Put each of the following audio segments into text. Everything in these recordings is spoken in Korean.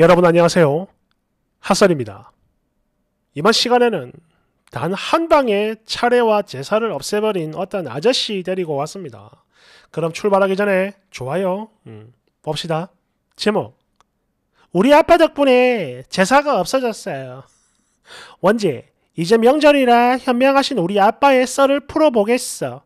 여러분 안녕하세요. 핫설입니다. 이번 시간에는 단 한 방에 차례와 제사를 없애버린 어떤 아저씨 데리고 왔습니다. 그럼 출발하기 전에 좋아요 음, 봅시다. 제목 우리 아빠 덕분에 제사가 없어졌어요. 원제 이제 명절이라 현명하신 우리 아빠의 썰을 풀어보겠어.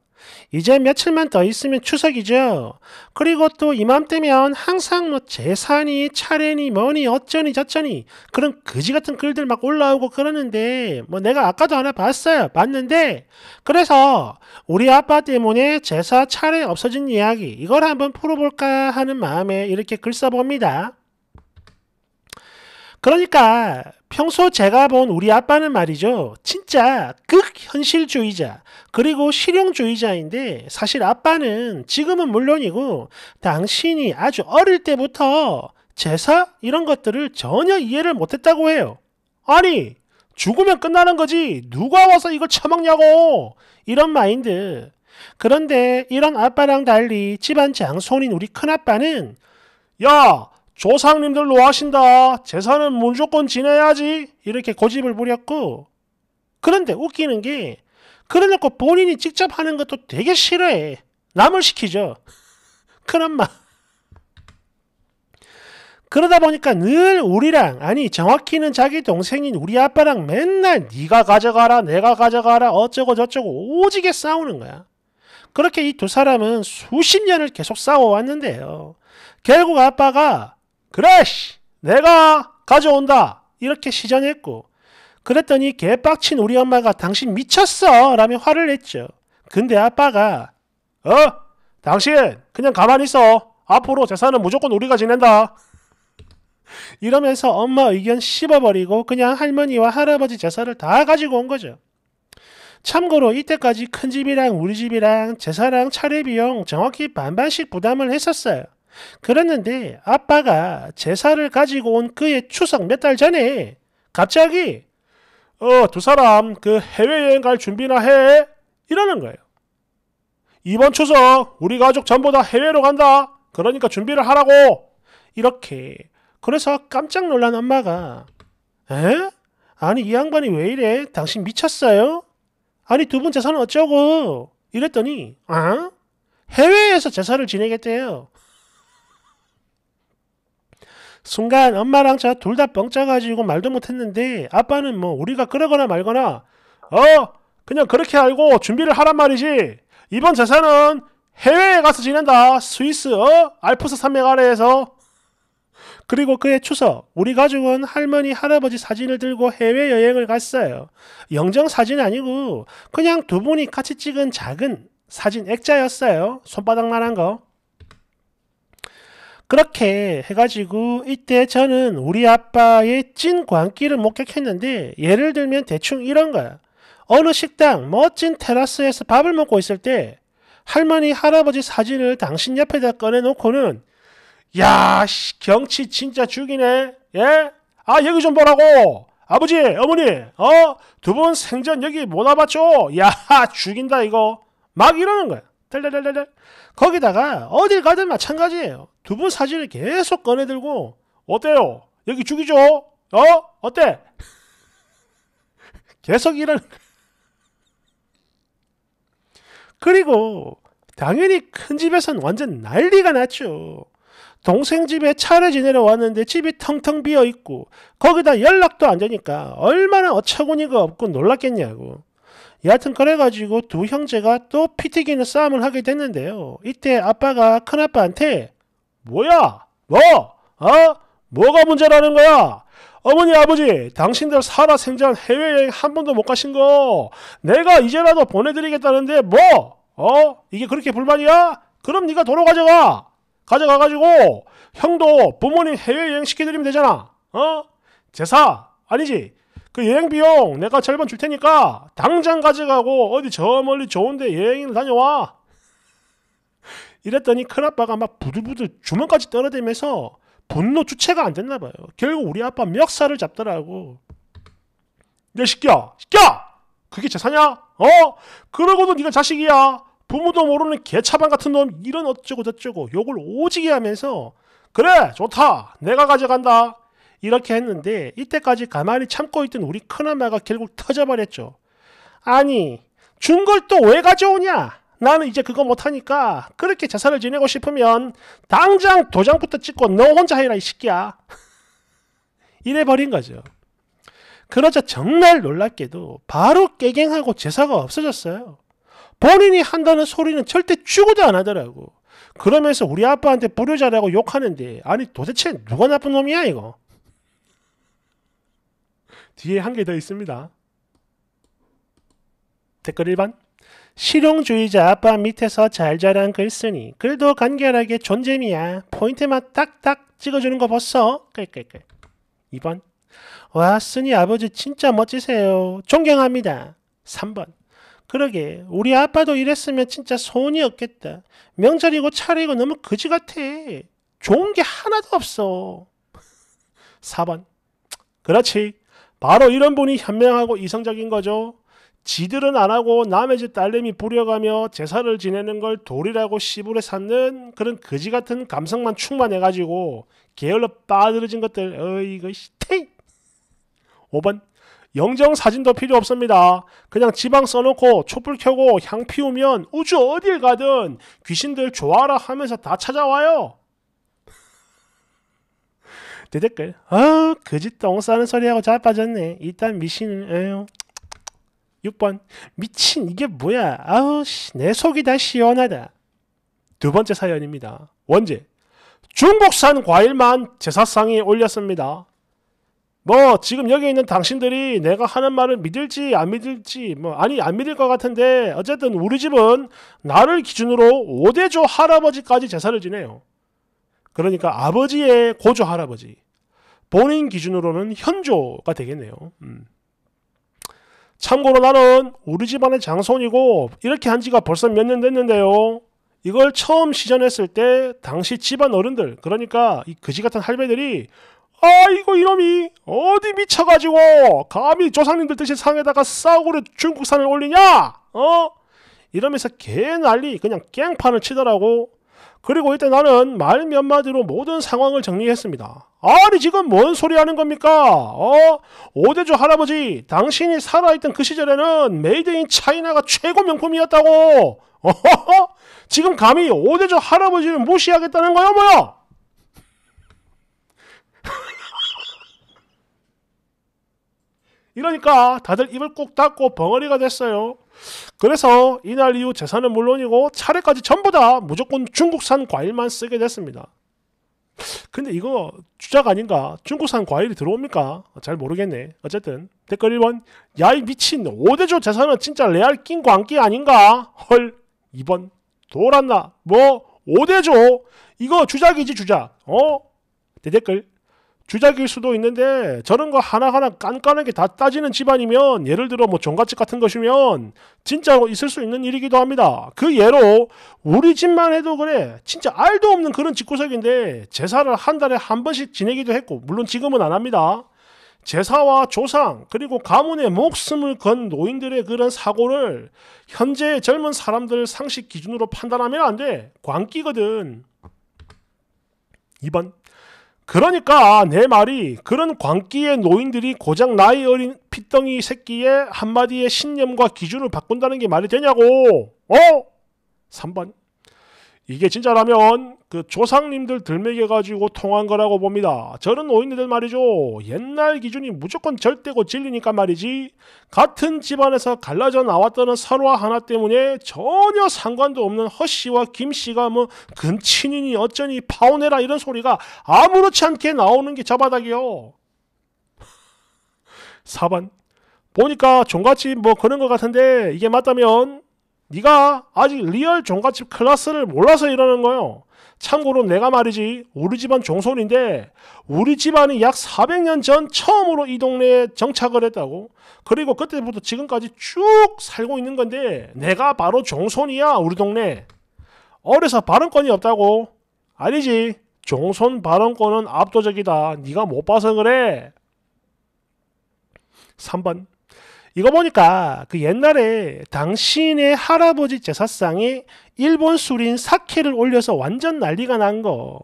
이제 며칠만 더 있으면 추석이죠. 그리고 또 이맘때면 항상 뭐 재산이 차례니 뭐니 어쩌니 저쩌니 그런 거지 같은 글들 막 올라오고 그러는데 뭐 내가 아까도 하나 봤어요. 봤는데 그래서 우리 아빠 때문에 제사 차례 없어진 이야기 이걸 한번 풀어볼까 하는 마음에 이렇게 글 써봅니다. 그러니까 평소 제가 본 우리 아빠는 말이죠. 진짜 극현실주의자, 그리고 실용주의자인데 사실 아빠는 지금은 물론이고 당신이 아주 어릴 때부터 제사 이런 것들을 전혀 이해를 못했다고 해요. 아니, 죽으면 끝나는 거지. 누가 와서 이걸 처먹냐고. 이런 마인드. 그런데 이런 아빠랑 달리 집안 장손인 우리 큰아빠는 야, 조상님들로 하신다. 재산은 무조건 지내야지. 이렇게 고집을 부렸고. 그런데 웃기는 게그래놓고 본인이 직접 하는 것도 되게 싫어해. 남을 시키죠. 큰엄마. 그러다 보니까 늘 우리랑 아니 정확히는 자기 동생인 우리 아빠랑 맨날 네가 가져가라 내가 가져가라 어쩌고 저쩌고 오지게 싸우는 거야. 그렇게 이 두 사람은 수십 년을 계속 싸워왔는데요. 결국 아빠가 그래시 내가 가져온다 이렇게 시전했고 그랬더니 개빡친 우리 엄마가 당신 미쳤어 라며 화를 냈죠. 근데 아빠가 어? 당신 그냥 가만히 있어. 앞으로 재산은 무조건 우리가 지낸다. 이러면서 엄마 의견 씹어버리고 그냥 할머니와 할아버지 재산을 다 가지고 온 거죠. 참고로 이때까지 큰 집이랑 우리 집이랑 재산랑 차례 비용 정확히 반반씩 부담을 했었어요. 그랬는데 아빠가 제사를 가지고 온 그의 추석 몇 달 전에 갑자기 어, 두 사람 그 해외여행 갈 준비나 해 이러는 거예요. 이번 추석 우리 가족 전부 다 해외로 간다. 그러니까 준비를 하라고 이렇게 그래서 깜짝 놀란 엄마가 에? 아니 이 양반이 왜 이래? 당신 미쳤어요? 아니 두 번째 사는 어쩌고? 이랬더니 아? 해외에서 제사를 지내겠대요. 순간 엄마랑 저 둘 다 뻥짜가지고 말도 못했는데 아빠는 뭐 우리가 그러거나 말거나 어 그냥 그렇게 알고 준비를 하란 말이지 이번 제사는 해외에 가서 지낸다 스위스 어 알프스 산맥 아래에서 그리고 그의 추석 우리 가족은 할머니 할아버지 사진을 들고 해외여행을 갔어요 영정 사진 아니고 그냥 두 분이 같이 찍은 작은 사진 액자였어요 손바닥만한 거 그렇게 해가지고 이때 저는 우리 아빠의 찐 광기를 목격했는데 예를 들면 대충 이런 거야. 어느 식당 멋진 테라스에서 밥을 먹고 있을 때 할머니 할아버지 사진을 당신 옆에다 꺼내놓고는 야 씨, 경치 진짜 죽이네 예? 아 여기 좀 보라고 아버지 어머니 어? 두 분 생전 여기 못 와봤죠? 야 죽인다 이거 막 이러는 거야 덜덜덜덜 거기다가 어딜 가든 마찬가지예요 두분 사진을 계속 꺼내들고 어때요? 여기 죽이죠? 어? 어때? 계속 이런 그리고 당연히 큰 집에선 완전 난리가 났죠. 동생 집에 차를 지내러 왔는데 집이 텅텅 비어 있고 거기다 연락도 안 되니까 얼마나 어처구니가 없고 놀랐겠냐고. 여하튼 그래가지고 두 형제가 또 피튀기는 싸움을 하게 됐는데요. 이때 아빠가 큰아빠한테 뭐야? 뭐? 어? 뭐가 문제라는 거야? 어머니 아버지 당신들 살아생전 해외여행 한 번도 못 가신 거 내가 이제라도 보내드리겠다는데 뭐? 어? 이게 그렇게 불만이야? 그럼 네가 도로 가져가 가져가가지고 형도 부모님 해외여행 시켜드리면 되잖아 어? 제사 아니지 그 여행 비용 내가 절반 줄 테니까 당장 가져가고 어디 저 멀리 좋은데 여행을 다녀와 이랬더니 큰아빠가 막 부들부들 주먹까지 떨어대면서 분노 주체가 안 됐나 봐요. 결국 우리 아빠 멱살을 잡더라고. 내시켜시켜 그게 재산이야? 어? 그러고도 네가 자식이야. 부모도 모르는 개차반 같은 놈 이런 어쩌고 저쩌고 욕을 오지게 하면서 그래 좋다 내가 가져간다 이렇게 했는데 이때까지 가만히 참고 있던 우리 큰아마가 결국 터져버렸죠. 아니 준 걸 또 왜 가져오냐? 나는 이제 그거 못하니까 그렇게 제사를 지내고 싶으면 당장 도장부터 찍고 너 혼자 해라 이 새끼야. 이래버린 거죠. 그러자 정말 놀랍게도 바로 깨갱하고 제사가 없어졌어요. 본인이 한다는 소리는 절대 죽어도 안 하더라고. 그러면서 우리 아빠한테 불효자라고 욕하는데 아니 도대체 누가 나쁜 놈이야 이거. 뒤에 한 개 더 있습니다. 댓글 1번 실용주의자 아빠 밑에서 잘 자란 글쓰니 글도 간결하게 존재미야 포인트만 딱딱 찍어주는 거 봤어? 끌끌끌 2번 와 쓰니 아버지 진짜 멋지세요 존경합니다 3번 그러게 우리 아빠도 이랬으면 진짜 소원이 없겠다 명절이고 차례이고 너무 그지 같아 좋은 게 하나도 없어 4번 그렇지 바로 이런 분이 현명하고 이성적인 거죠 지들은 안 하고 남의 집 딸내미 부려가며 제사를 지내는 걸돌이라고 시부에 삼는 그런 거지 같은 감성만 충만해가지고 게을러 빠들어진 것들 어이거 시테 5번 영정 사진도 필요 없습니다. 그냥 지방 써놓고 촛불 켜고 향 피우면 우주 어딜 가든 귀신들 좋아라 하면서 다 찾아와요. 대댓글 아 거짓 똥 싸는 소리하고 잘 빠졌네. 이단 미신은 에요. 6번 미친 이게 뭐야 아우 내 속이 다 시원하다 두 번째 사연입니다. 원제 중국산 과일만 제사상에 올렸습니다. 뭐 지금 여기 있는 당신들이 내가 하는 말을 믿을지 안 믿을지 뭐 아니 안 믿을 것 같은데 어쨌든 우리 집은 나를 기준으로 5대조 할아버지까지 제사를 지내요. 그러니까 아버지의 고조 할아버지 본인 기준으로는 현조가 되겠네요. 음. 참고로 나는 우리 집안의 장손이고 이렇게 한 지가 벌써 몇 년 됐는데요. 이걸 처음 시전했을 때 당시 집안 어른들 그러니까 이 그지 같은 할배들이 아이거 이놈이 어디 미쳐가지고 감히 조상님들 대신 상에다가 싸구려 중국산을 올리냐 어 이러면서 개 난리 그냥 깽판을 치더라고 그리고 이때 나는 말 몇 마디로 모든 상황을 정리했습니다. 아니 지금 뭔 소리 하는 겁니까? 어? 오대주 할아버지 당신이 살아있던 그 시절에는 메이드인 차이나가 최고 명품이었다고 어허허? 지금 감히 오대주 할아버지를 무시하겠다는 거야 뭐야? 이러니까 다들 입을 꼭 닫고 벙어리가 됐어요. 그래서 이날 이후 재산은 물론이고 차례까지 전부 다 무조건 중국산 과일만 쓰게 됐습니다. 근데 이거 주작 아닌가? 중국산 과일이 들어옵니까? 잘 모르겠네. 어쨌든 댓글 1번 야이 미친 5대조 재산은 진짜 레알 낀광기 아닌가? 헐 2번 돌았나? 뭐 5대조 이거 주작이지 주작 어? 대댓글 주작일 수도 있는데 저런 거 하나하나 깐깐하게 다 따지는 집안이면 예를 들어 뭐 종갓집 같은 것이면 진짜 있을 수 있는 일이기도 합니다. 그 예로 우리 집만 해도 그래 진짜 알도 없는 그런 집구석인데 제사를 한 달에 한 번씩 지내기도 했고 물론 지금은 안 합니다. 제사와 조상 그리고 가문의 목숨을 건 노인들의 그런 사고를 현재 젊은 사람들 상식 기준으로 판단하면 안 돼. 광기거든. 2번 그러니까 내 말이 그런 광기의 노인들이 고작 나이 어린 핏덩이 새끼의 한마디의 신념과 기준을 바꾼다는 게 말이 되냐고. 어? 3번. 이게 진짜라면 그 조상님들 들먹여 가지고 통한 거라고 봅니다. 저는 오인들 말이죠. 옛날 기준이 무조건 절대고 진리니까 말이지. 같은 집안에서 갈라져 나왔던는 설화 하나 때문에 전혀 상관도 없는 허씨와 김씨가 뭐 근친인이 어쩌니 파혼해라 이런 소리가 아무렇지 않게 나오는 게 저바닥이요. 4번 보니까 종같이 뭐 그런 것 같은데 이게 맞다면 네가 아직 리얼 종가집클라스를 몰라서 이러는 거요. 참고로 내가 말이지 우리 집안 종손인데 우리 집안이 약 400년 전 처음으로 이 동네에 정착을 했다고. 그리고 그때부터 지금까지 쭉 살고 있는 건데 내가 바로 종손이야 우리 동네. 어려서 발언권이 없다고. 아니지 종손 발언권은 압도적이다. 네가 못 봐서 그래. 3번 이거 보니까 그 옛날에 당신의 할아버지 제사상이 일본 술인 사케를 올려서 완전 난리가 난 거.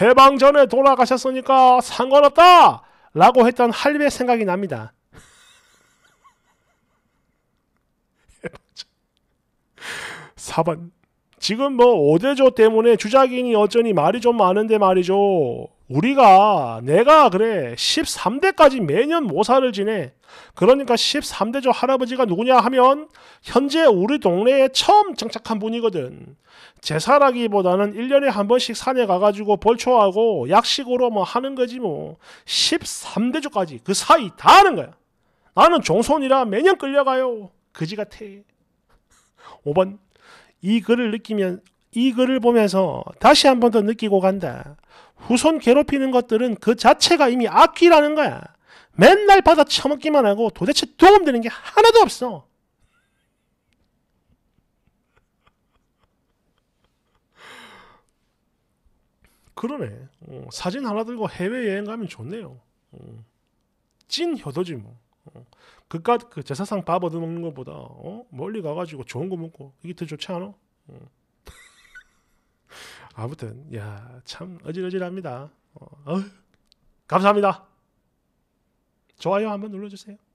해방 전에 돌아가셨으니까 상관없다! 라고 했던 할배 생각이 납니다. 4번 지금 뭐 오대조 때문에 주작인이 어쩌니 말이 좀 많은데 말이죠. 우리가 내가 그래 13대까지 매년 모사를 지내 그러니까 13대 조 할아버지가 누구냐 하면 현재 우리 동네에 처음 정착한 분이거든 제사라기보다는 1년에 한 번씩 산에 가가지고 벌초하고 약식으로 뭐 하는 거지 뭐 13대 조까지 그 사이 다 하는 거야 나는 종손이라 매년 끌려가요 그지 같아 5번 이 글을 느끼면 이 글을 보면서 다시 한 번 더 느끼고 간다. 후손 괴롭히는 것들은 그 자체가 이미 악귀라는 거야. 맨날 받아 처먹기만 하고 도대체 도움되는 게 하나도 없어. 그러네. 어, 사진 하나 들고 해외여행 가면 좋네요. 어, 찐 효도지 뭐. 어, 그깟 그 제사상 밥 얻어먹는 것보다 어, 멀리 가가지고 좋은 거 먹고 이게 더 좋지 않아? 어. 아무튼 야참 어질어질합니다. 어, 어, 감사합니다. 좋아요 한번 눌러주세요.